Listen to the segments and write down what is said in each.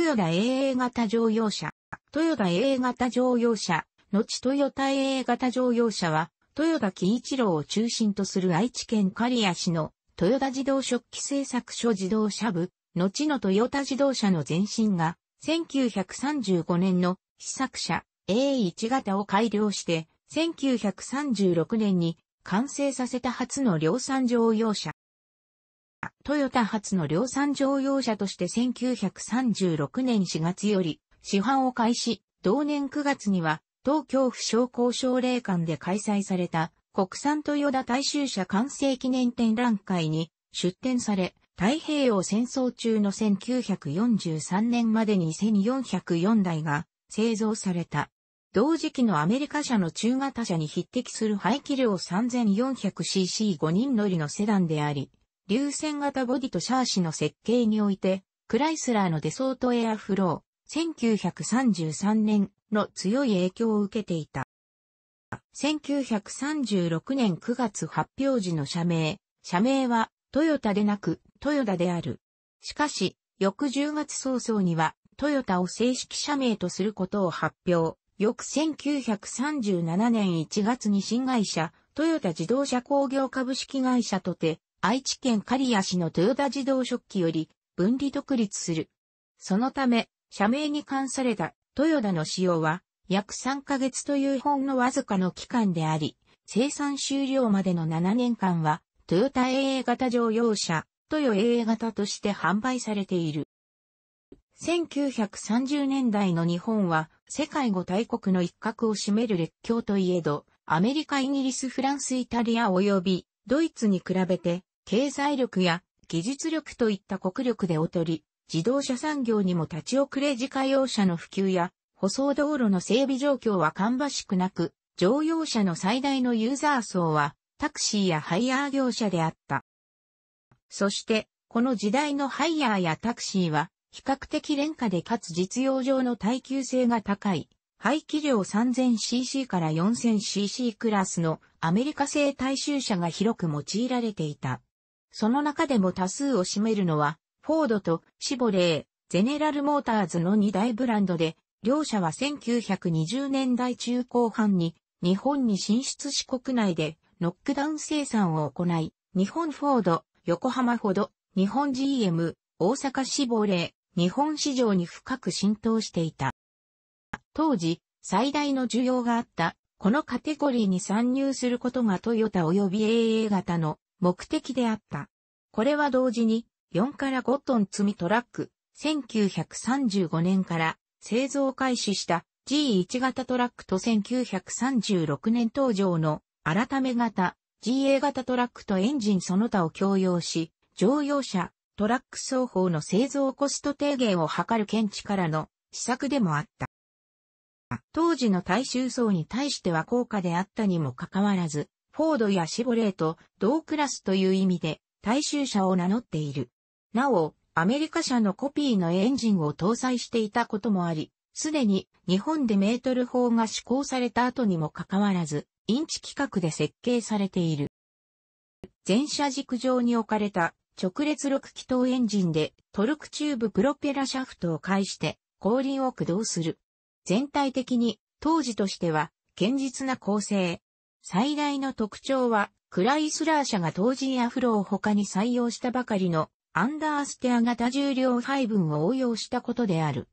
ヨタ AA 型乗用車。ヨタ AA 型乗用車、後ヨタ AA 型乗用車は、トヨタ金一郎を中心とする愛知県刈谷市のトヨタ自動食器製作所自動車部、後のトヨタ自動車の前身が、1935年の試作車 A1 型を改良して、1936年に完成させた初の量産乗用車。トヨタ初の量産乗用車として1936年4月より市販を開始、同年9月には東京府商工奨励館で開催された国産トヨタ大衆車完成記念展覧会に出展され、太平洋戦争中の1943年までに1404台が製造された。同時期のアメリカ車の中型車に匹敵する排気量 3400cc5 人乗りのセダンであり、流線型ボディとシャーシの設計において、クライスラーのデソートエアフロー、1933年の強い影響を受けていた。1936年9月発表時の社名、社名はトヨタでなくトヨタである。しかし、翌10月早々にはトヨタを正式社名とすることを発表。翌1937年1月に新会社、トヨタ自動車工業株式会社とて、愛知県刈谷市の豊田自動食器より分離独立する。そのため、社名に関された豊田の使用は約3ヶ月というほんのわずかの期間であり、生産終了までの7年間は、トヨタ AA 型乗用車、トヨ AA 型として販売されている。1930年代の日本は世界五大国の一角を占める列強といえど、アメリカ、イギリス、フランス、イタリア及びドイツに比べて経済力や技術力といった国力で劣り、自動車産業にも立ち遅れ自家用車の普及や、舗装道路の整備状況は芳しくなく、乗用車の最大のユーザー層は、タクシーやハイヤー業者であった。そして、この時代のハイヤーやタクシーは、比較的廉価でかつ実用上の耐久性が高い、排気量 3000cc から 4000cc クラスのアメリカ製大衆車が広く用いられていた。その中でも多数を占めるのは、フォードとシボレー、ゼネラルモーターズの2大ブランドで、両社は1920年代中後半に日本に進出し国内でノックダウン生産を行い、日本フォード、横浜ほど、日本 GM、大阪シボレー、日本市場に深く浸透していた。当時、最大の需要があった、このカテゴリーに参入することがトヨタ及び AA 型の目的であった。これは同時に4から5トン積みトラック、1935年から製造開始した G1 型トラックと1936年登場の改め型 GA 型トラックとエンジンその他を共用し、乗用車、トラック双方の製造コスト低減を図る検知からの施策でもあった。当時の大衆層に対しては高価であったにもかかわらず、フォードやシボレーと同クラスという意味で大衆車を名乗っている。なお、アメリカ車のコピーのエンジンを搭載していたこともあり、すでに日本でメートル法が施行された後にもかかわらず、インチ規格で設計されている。全車軸上に置かれた直列6気筒エンジンでトルクチューブプロペラシャフトを介して後輪を駆動する。全体的に当時としては堅実な構成、最大の特徴は、クライスラー社が当時アフロを他に採用したばかりのアンダーステア型重量配分を応用したことである。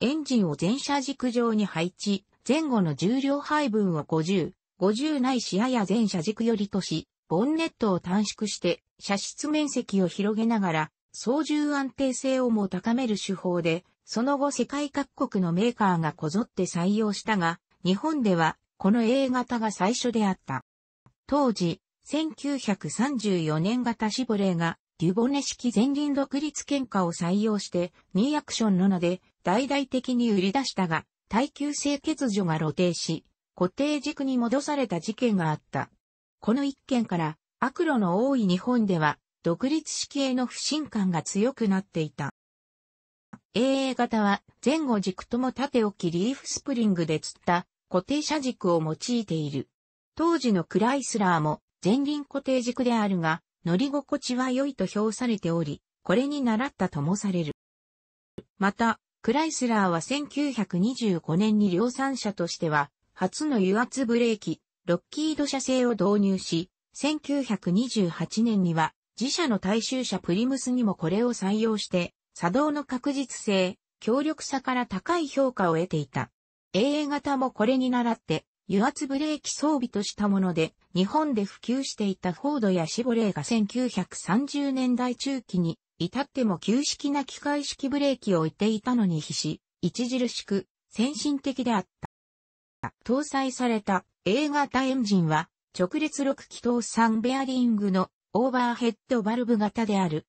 エンジンを全車軸上に配置、前後の重量配分を50、50ない視野や全車軸よりとし、ボンネットを短縮して車室面積を広げながら、操縦安定性をも高める手法で、その後世界各国のメーカーがこぞって採用したが、日本ではこの A 型が最初であった。当時、1934年型シボレーがデュボネ式前輪独立喧嘩を採用して2アクションの名で大々的に売り出したが、耐久性欠如が露呈し、固定軸に戻された事件があった。この一件から、悪路の多い日本では、独立式への不信感が強くなっていた。AA 型は前後軸とも縦置きリーフスプリングで釣った固定車軸を用いている。当時のクライスラーも前輪固定軸であるが、乗り心地は良いと評されており、これに習ったともされる。また、クライスラーは1925年に量産車としては、初の油圧ブレーキ、ロッキード車製を導入し、1928年には自社の大衆車プリムスにもこれを採用して、作動の確実性、強力さから高い評価を得ていた。AA 型もこれに倣って、油圧ブレーキ装備としたもので、日本で普及していたフォードやシボレーが1930年代中期に、至っても旧式な機械式ブレーキを置いていたのに比し、著しく先進的であった。搭載された A 型エンジンは、直列6気筒3ベアリングのオーバーヘッドバルブ型である。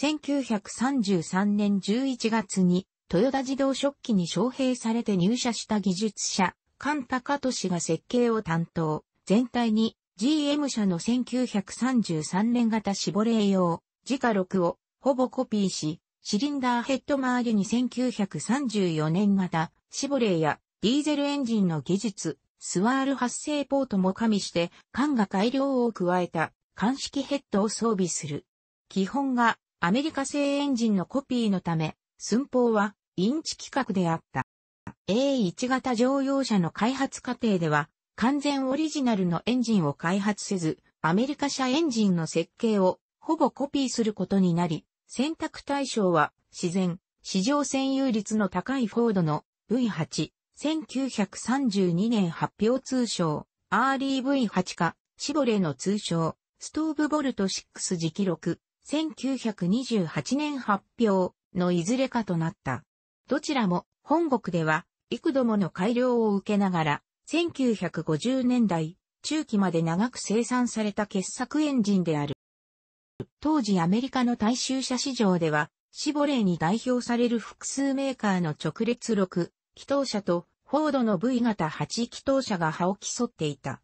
1933年11月に豊田自動食器に招聘されて入社した技術者、菅高俊が設計を担当、全体に GM 社の1933年型シボレー用、自家6をほぼコピーし、シリンダーヘッド周りに1934年型シボレーやディーゼルエンジンの技術、スワール発生ポートも加味して、缶が改良を加えた、艦式ヘッドを装備する。基本がアメリカ製エンジンのコピーのため、寸法はインチ規格であった。A1 型乗用車の開発過程では、完全オリジナルのエンジンを開発せず、アメリカ車エンジンの設計をほぼコピーすることになり、選択対象は自然、市場占有率の高いフォードの V8、1932年発表通称 REV8 か、シボレの通称ストーブボルト6記録、1928年発表のいずれかとなった。どちらも本国では幾度もの改良を受けながら、1950年代中期まで長く生産された傑作エンジンである。当時アメリカの大衆車市場では、シボレーに代表される複数メーカーの直列6気筒車とフォードの V 型8気筒車が歯を競っていた。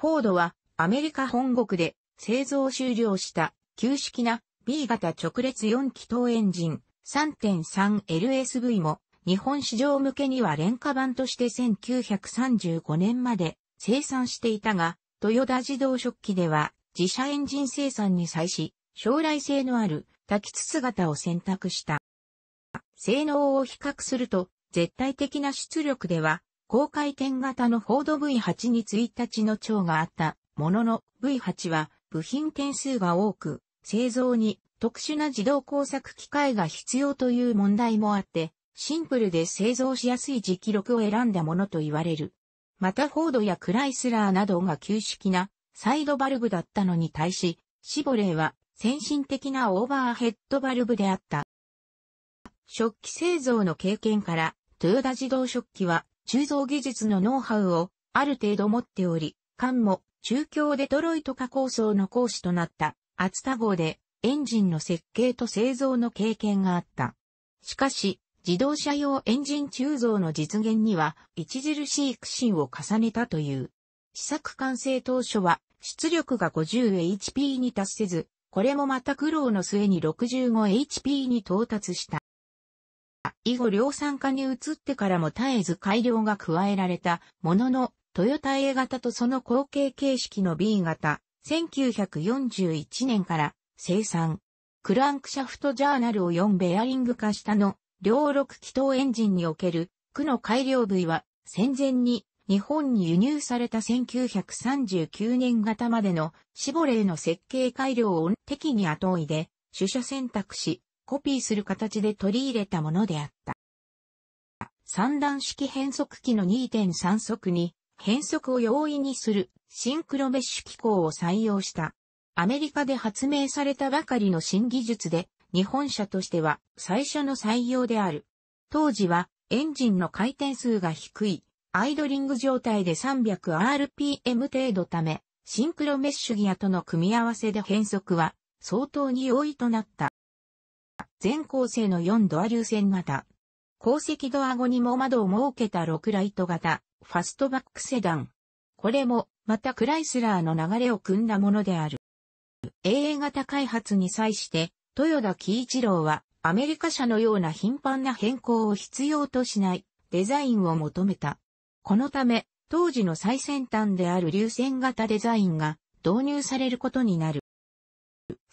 フォードはアメリカ本国で製造終了した旧式な B 型直列4気筒エンジン 3.3LSV も日本市場向けには廉価版として1935年まで生産していたが、豊田自動食器では自社エンジン生産に際し、将来性のある滝筒姿を選択した。性能を比較すると、絶対的な出力では、高回転型のフォード V8 に1日の長があったものの V8 は部品点数が多く、製造に特殊な自動工作機械が必要という問題もあって、シンプルで製造しやすい磁気録を選んだものと言われる。またフォードやクライスラーなどが旧式なサイドバルブだったのに対し、シボレーは先進的なオーバーヘッドバルブであった。食器製造の経験から、トヨタ自動食器は鋳造技術のノウハウをある程度持っており、缶も中京デトロイト化構想の講師となった厚田号でエンジンの設計と製造の経験があった。しかし、自動車用エンジン鋳造の実現には著しい苦心を重ねたという。試作完成当初は出力が 50HP に達せず、これもまた苦労の末に 65HP に到達した。以後量産化に移ってからも絶えず改良が加えられたものの、トヨタ A 型とその後継形式の B 型、1941年から生産。クランクシャフトジャーナルを4ベアリング化したの、両6気筒エンジンにおける、区の改良部位は、戦前に日本に輸入された1939年型までのシボレーの設計改良を適に後追いで、主車選択し、コピーする形で取り入れたものであった。三段式変速機の2.3速に変速を容易にするシンクロメッシュ機構を採用したアメリカで発明されたばかりの新技術で、日本車としては最初の採用である。当時はエンジンの回転数が低い、アイドリング状態で 300rpm 程度ため、シンクロメッシュギアとの組み合わせで変速は相当に容易となった。全構成の4ドア流線型。後席ドア後にも窓を設けた6ライト型、ファストバックセダン。これも、またクライスラーの流れを組んだものである。AA 型開発に際して、豊田喜一郎は、アメリカ社のような頻繁な変更を必要としないデザインを求めた。このため、当時の最先端である流線型デザインが導入されることになる。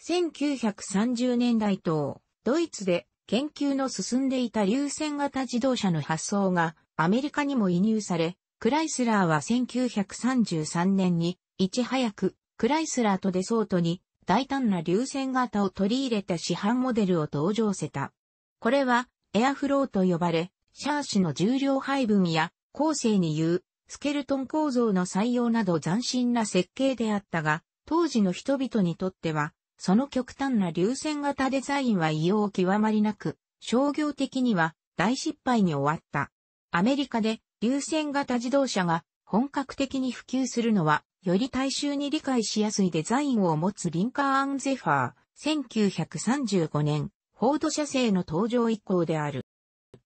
1930年代等、ドイツで研究の進んでいた流線型自動車の発想がアメリカにも移入され、クライスラーは1933年にいち早くクライスラーとデソートに大胆な流線型を取り入れた市販モデルを登場せた。これは、エアフローと呼ばれ、シャーシの重量配分や、後世に言う、スケルトン構造の採用など斬新な設計であったが、当時の人々にとっては、その極端な流線型デザインは異様極まりなく、商業的には大失敗に終わった。アメリカで流線型自動車が本格的に普及するのはより大衆に理解しやすいデザインを持つリンカーン・ゼファー、1935年、フォード社製の登場以降である。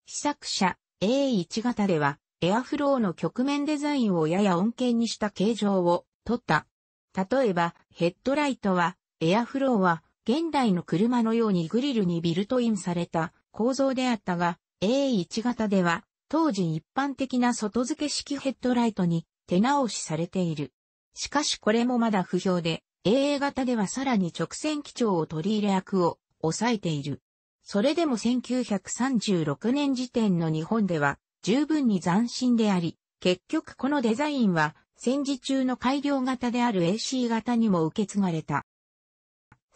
試作車 A1 型では、エアフローの局面デザインをやや恩恵にした形状を取った。例えば、ヘッドライトは、エアフローは、現代の車のようにグリルにビルトインされた構造であったが、A1 型では、当時一般的な外付け式ヘッドライトに手直しされている。しかしこれもまだ不評で、AA 型ではさらに直線基調を取り入れ役を抑えている。それでも1936年時点の日本では十分に斬新であり、結局このデザインは戦時中の改良型である AC 型にも受け継がれた。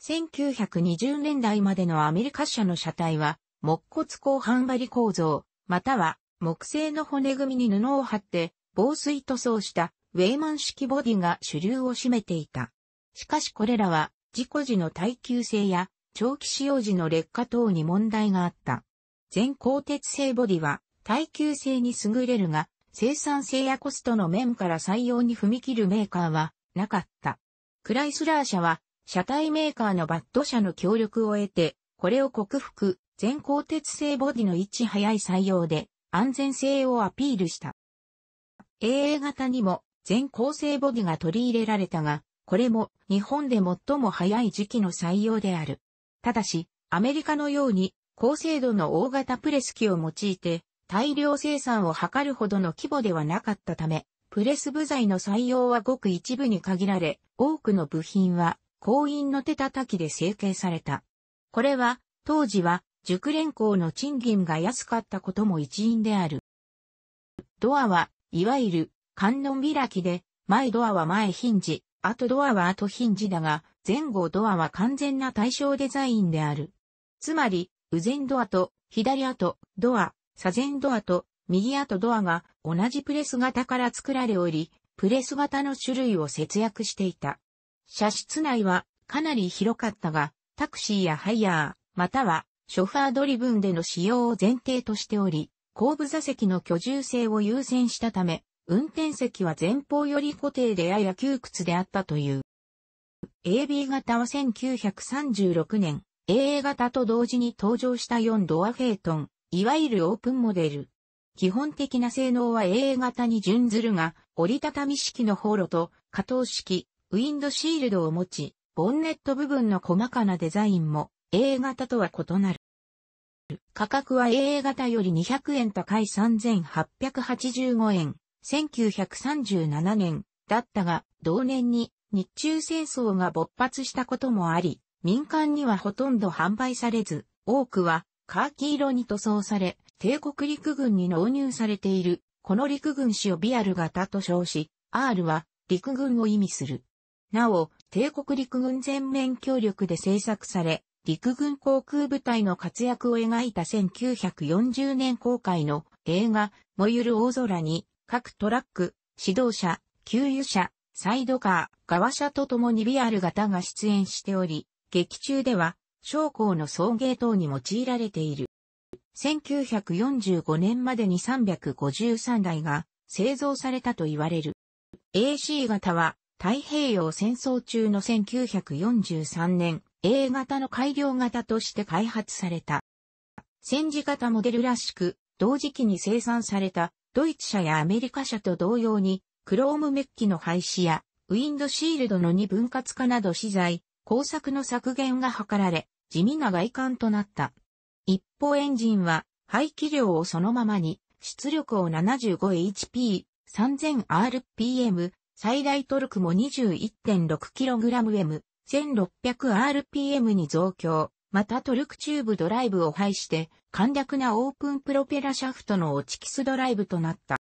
1920年代までのアメリカ車の車体は木骨鋼板張り構造、または木製の骨組みに布を張って防水塗装したウェイマン式ボディが主流を占めていた。しかしこれらは、事故時の耐久性や、長期使用時の劣化等に問題があった。全鋼鉄製ボディは、耐久性に優れるが、生産性やコストの面から採用に踏み切るメーカーは、なかった。クライスラー社は、車体メーカーのバッド社の協力を得て、これを克服、全鋼鉄製ボディの位置早い採用で、安全性をアピールした。AA 型にも全構成ボディが取り入れられたが、これも日本で最も早い時期の採用である。ただし、アメリカのように高精度の大型プレス機を用いて大量生産を図るほどの規模ではなかったため、プレス部材の採用はごく一部に限られ、多くの部品は工員の手叩きで成形された。これは当時は熟練工の賃金が安かったことも一因である。ドアはいわゆる観音開きで、前ドアは前ヒンジ、後ドアは後ヒンジだが、前後ドアは完全な対象デザインである。つまり、右前ドアと、左後ドア、左前ドアと、右後ドアが同じプレス型から作られおり、プレス型の種類を節約していた。車室内はかなり広かったが、タクシーやハイヤー、またはショファードリブンでの使用を前提としており、後部座席の居住性を優先したため、運転席は前方より固定でやや窮屈であったという。AB 型は1936年、AA 型と同時に登場した4ドアフェイトン、いわゆるオープンモデル。基本的な性能は AA 型に準ずるが、折りたたみ式のホールと、加藤式、ウィンドシールドを持ち、ボンネット部分の細かなデザインも AA 型とは異なる。価格は AA 型より200円高い3885円。1937年だったが、同年に日中戦争が勃発したこともあり、民間にはほとんど販売されず、多くはカーキ色に塗装され、帝国陸軍に納入されている。この陸軍史をビアル型と称し、R は陸軍を意味する。なお、帝国陸軍全面協力で制作され、陸軍航空部隊の活躍を描いた1940年公開の映画、燃ゆる大空に各トラック、指導者、給油車、サイドカー、側車とともにア r 型が出演しており、劇中では、将校の送迎等に用いられている。1945年までに353台が製造されたと言われる。AC 型は太平洋戦争中の1943年、A 型の改良型として開発された。戦時型モデルらしく、同時期に生産されたドイツ社やアメリカ社と同様に、クロームメッキの廃止や、ウィンドシールドの二分割化など資材、工作の削減が図られ、地味な外観となった。一方エンジンは、排気量をそのままに、出力を 75HP、3000rpm、最大トルクも 21.6kgm、1600rpm に増強。またトルクチューブドライブを配して、簡略なオープンプロペラシャフトの落ちキスドライブとなった。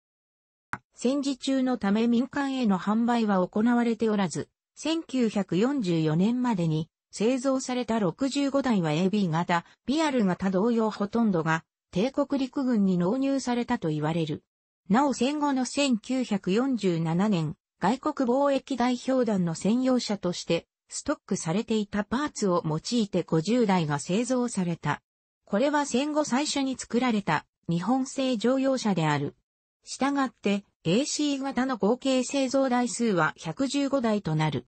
戦時中のため民間への販売は行われておらず、1944年までに製造された65台は AB 型、BR 型同様ほとんどが帝国陸軍に納入されたと言われる。なお戦後の1947年、外国貿易代表団の専用車としてストックされていたパーツを用いて50台が製造された。これは戦後最初に作られた日本製乗用車である。したがって AC 型の合計製造台数は115台となる。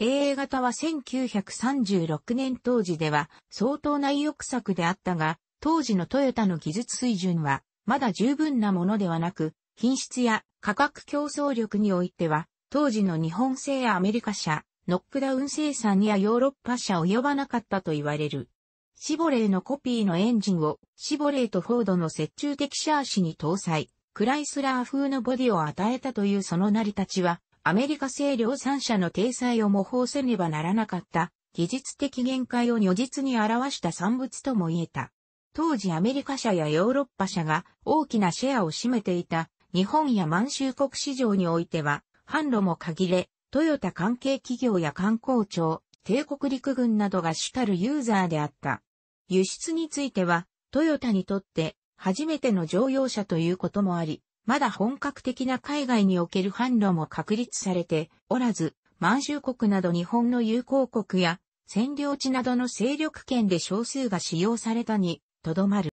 AA 型は1936年当時では相当な意欲作であったが、当時のトヨタの技術水準はまだ十分なものではなく、品質や価格競争力においては、当時の日本製アメリカ車ノックダウン生産やヨーロッパ車及ばなかったと言われる。シボレーのコピーのエンジンをシボレーとフォードの折衷的シャーシに搭載、クライスラー風のボディを与えたというその成り立ちは、アメリカ製量産車の体裁を模倣せねばならなかった技術的限界を如実に表した産物とも言えた。当時アメリカ車やヨーロッパ車が大きなシェアを占めていた日本や満州国市場においては販路も限れ、トヨタ関係企業や観光庁、帝国陸軍などが主たるユーザーであった。輸出については、トヨタにとって初めての乗用車ということもあり、まだ本格的な海外における販路も確立されておらず、満州国など日本の友好国や占領地などの勢力圏で少数が使用されたにとどまる。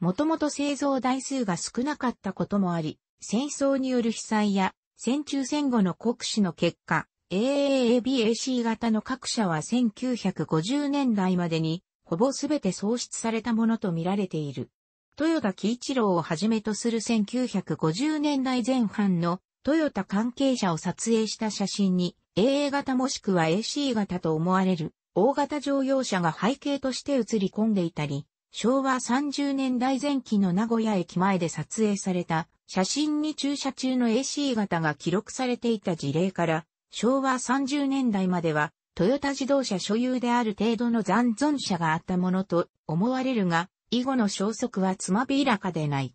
もともと製造台数が少なかったこともあり、戦争による被災や戦中戦後の国史の結果、AAABAC 型の各社は1950年代までに、ほぼすべて創出されたものと見られている。豊田喜一郎をはじめとする1950年代前半の豊田関係者を撮影した写真に AA 型もしくは AC 型と思われる大型乗用車が背景として映り込んでいたり、昭和30年代前期の名古屋駅前で撮影された写真に駐車中の AC 型が記録されていた事例から、昭和30年代までは、トヨタ自動車所有である程度の残存者があったものと思われるが、以後の消息はつまびらかでない。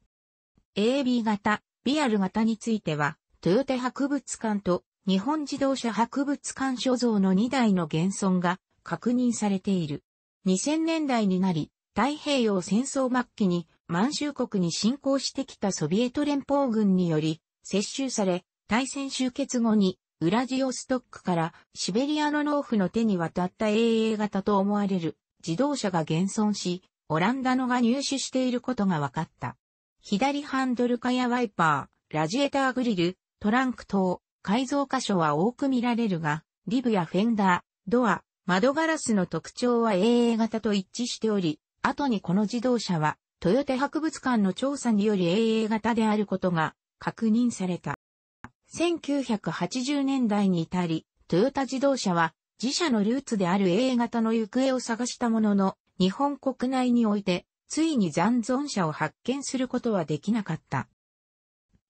AB 型、BR 型については、トヨタ博物館と日本自動車博物館所蔵の2台の現存が確認されている。2000年代になり、太平洋戦争末期に満州国に侵攻してきたソビエト連邦軍により、接収され、大戦終結後に、ウラジオストックからシベリアの農夫の手に渡った AA 型と思われる自動車が現存し、オランダのが入手していることが分かった。左ハンドル化やワイパー、ラジエターグリル、トランク等、改造箇所は多く見られるが、リブやフェンダー、ドア、窓ガラスの特徴は AA 型と一致しており、後にこの自動車は豊タ博物館の調査により AA 型であることが確認された。1980年代に至り、トヨタ自動車は自社のルーツである AA 型の行方を探したものの、日本国内において、ついに残存者を発見することはできなかった。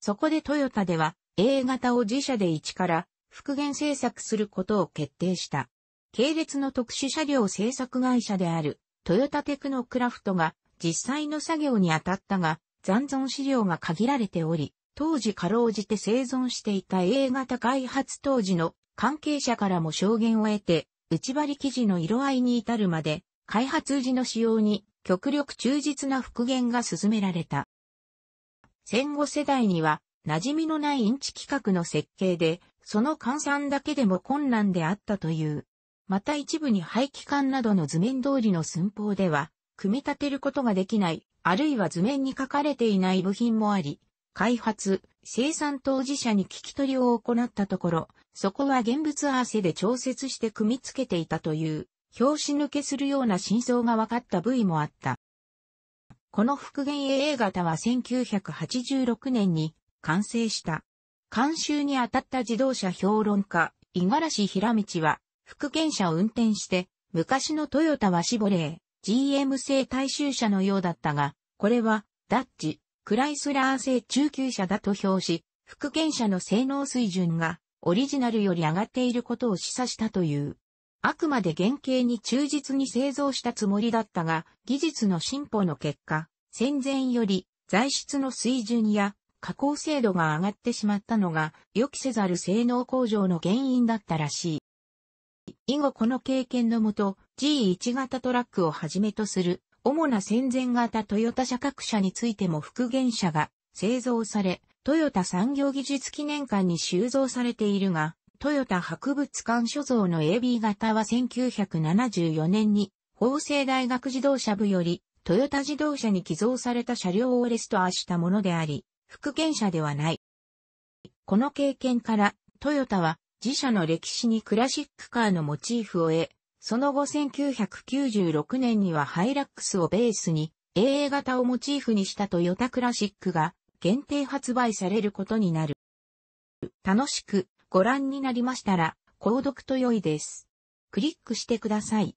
そこでトヨタでは AA 型を自社で一から復元制作することを決定した。系列の特殊車両製作会社であるトヨタテクノクラフトが実際の作業に当たったが、残存資料が限られており、当時かろうじて生存していた A 型開発当時の関係者からも証言を得て、内張り生地の色合いに至るまで、開発時の使用に極力忠実な復元が進められた。戦後世代には、馴染みのないインチ規格の設計で、その換算だけでも困難であったという。また一部に排気管などの図面通りの寸法では、組み立てることができない、あるいは図面に書かれていない部品もあり、開発、生産当事者に聞き取りを行ったところ、そこは現物合わせで調節して組み付けていたという、表紙抜けするような真相が分かった部位もあった。この復元 AA 型は1986年に完成した。監修に当たった自動車評論家、五十嵐平道は、復元車を運転して、昔のトヨタはシボレー、GM 製大衆車のようだったが、これは、ダッチ、クライスラー製中級車だと評し、復元車の性能水準が、オリジナルより上がっていることを示唆したという。あくまで原型に忠実に製造したつもりだったが、技術の進歩の結果、戦前より材質の水準や加工精度が上がってしまったのが予期せざる性能向上の原因だったらしい。以後この経験のもと、G1 型トラックをはじめとする、主な戦前型トヨタ車各社についても復元車が製造され、トヨタ産業技術記念館に収蔵されているが、トヨタ博物館所蔵の AB 型は1974年に、法政大学自動車部より、トヨタ自動車に寄贈された車両をレストアしたものであり、復元車ではない。この経験から、トヨタは自社の歴史にクラシックカーのモチーフを得、その後1996年にはハイラックスをベースに AA 型をモチーフにしたトヨタクラシックが限定発売されることになる。楽しくご覧になりましたら、購読と良いです。クリックしてください。